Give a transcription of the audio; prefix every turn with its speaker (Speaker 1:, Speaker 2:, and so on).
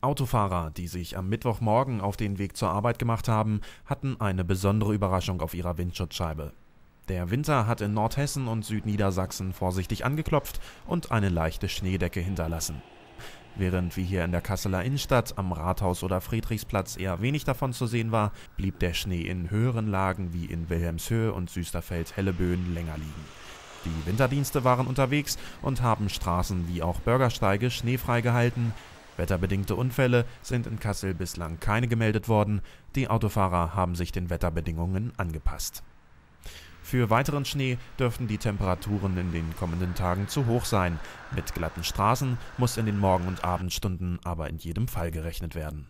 Speaker 1: Autofahrer, die sich am Mittwochmorgen auf den Weg zur Arbeit gemacht haben, hatten eine besondere Überraschung auf ihrer Windschutzscheibe. Der Winter hat in Nordhessen und Südniedersachsen vorsichtig angeklopft und eine leichte Schneedecke hinterlassen. Während wie hier in der Kasseler Innenstadt am Rathaus oder Friedrichsplatz eher wenig davon zu sehen war, blieb der Schnee in höheren Lagen wie in Wilhelmshöhe und Süsterfeld-Helleböen länger liegen. Die Winterdienste waren unterwegs und haben Straßen wie auch Bürgersteige schneefrei gehalten, Wetterbedingte Unfälle sind in Kassel bislang keine gemeldet worden, die Autofahrer haben sich den Wetterbedingungen angepasst. Für weiteren Schnee dürften die Temperaturen in den kommenden Tagen zu hoch sein, mit glatten Straßen muss in den Morgen- und Abendstunden aber in jedem Fall gerechnet werden.